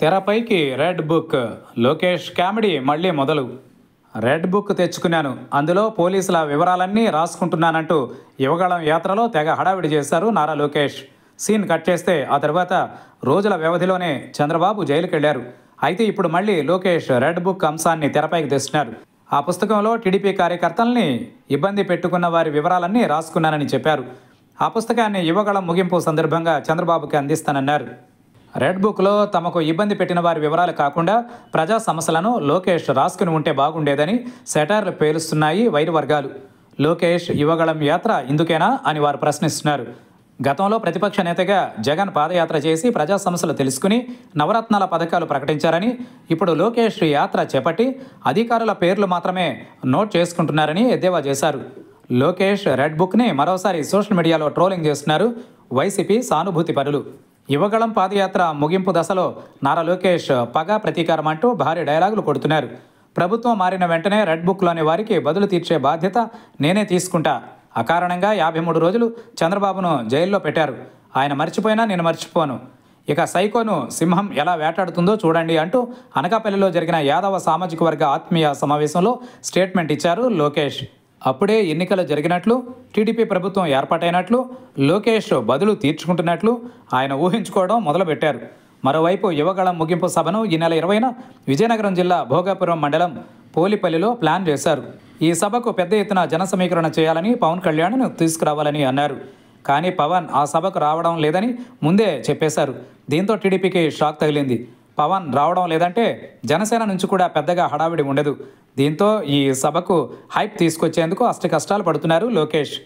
తెరపైకి red book Lokesh comedy మళ్ళీ మొదలు రెడ్ బుక్ తెచ్చుకున్నాను అందులో పోలీసుల వివరాలన్నీ రాసుకుంటున్నానంటూ యువగాళం యాత్రలో తెగ హడావిడి చేశారు నారా లోకేష్ సీన్ కట్ చేస్తే ఆ తర్వాత రోజుల వ్యవధిలోనే చంద్రబాబు జైలుకి అయితే ఇప్పుడు మళ్ళీ లోకేష్ రెడ్ బుక్ అంశాన్ని తెరపైకి తెస్తున్నారు ఆ పుస్తకంలో టీడీపీ కార్యకర్తల్ని ఇబ్బంది పెట్టుకున్న వారి వివరాలన్నీ రాసుకున్నానని చెప్పారు ఆ పుస్తకాన్ని యువగళం ముగింపు సందర్భంగా చంద్రబాబుకి అందిస్తానన్నారు రెడ్ బుక్లో తమకు ఇబ్బంది పెట్టిన వారి వివరాలు కాకుండా ప్రజా సమస్యలను లోకేష్ రాసుకుని ఉంటే బాగుండేదని సెటార్లు పేలుస్తున్నాయి వైరు వర్గాలు లోకేష్ యువగళం యాత్ర ఇందుకేనా అని వారు ప్రశ్నిస్తున్నారు గతంలో ప్రతిపక్ష నేతగా జగన్ పాదయాత్ర చేసి ప్రజా సమస్యలు తెలుసుకుని నవరత్నాల పథకాలు ప్రకటించారని ఇప్పుడు లోకేష్ యాత్ర చేపట్టి అధికారుల పేర్లు మాత్రమే నోట్ చేసుకుంటున్నారని ఎద్దేవా చేశారు లోకేష్ రెడ్ బుక్ని మరోసారి సోషల్ మీడియాలో ట్రోలింగ్ చేస్తున్నారు వైసీపీ సానుభూతి పరులు యువగళం పాదయాత్ర ముగింపు దశలో నారా లోకేష్ పగ ప్రతీకారం అంటూ భారీ డైలాగులు కొడుతున్నారు ప్రభుత్వం మారిన వెంటనే రెడ్ బుక్లోని వారికి బదులు తీర్చే బాధ్యత నేనే తీసుకుంటా అకారణంగా యాభై మూడు రోజులు చంద్రబాబును జైల్లో పెట్టారు ఆయన మర్చిపోయినా నేను మర్చిపోను ఇక సైకోను సింహం ఎలా వేటాడుతుందో చూడండి అంటూ అనకాపల్లిలో జరిగిన యాదవ సామాజిక వర్గ ఆత్మీయ సమావేశంలో స్టేట్మెంట్ ఇచ్చారు లోకేష్ అప్పుడే ఎన్నికలు జరిగినట్లు టీడీపీ ప్రభుత్వం ఏర్పాటైనట్లు లోకేష్ బదులు తీర్చుకుంటున్నట్లు ఆయన ఊహించుకోవడం మొదలుపెట్టారు మరోవైపు యువగళం ముగింపు సభను ఈ నెల ఇరవైన విజయనగరం జిల్లా భోగాపురం మండలం పోలిపల్లిలో ప్లాన్ చేశారు ఈ సభకు పెద్ద ఎత్తున జన సమీకరణ చేయాలని పవన్ కళ్యాణ్ను తీసుకురావాలని అన్నారు కానీ పవన్ ఆ సభకు రావడం లేదని ముందే చెప్పేశారు దీంతో టీడీపీకి షాక్ తగిలింది పవన్ రావడం లేదంటే జనసేన నుంచి కూడా పెద్దగా హడావిడి ఉండదు దీంతో ఈ సభకు హైప్ తీసుకొచ్చేందుకు అష్ట కష్టాలు పడుతున్నారు లోకేష్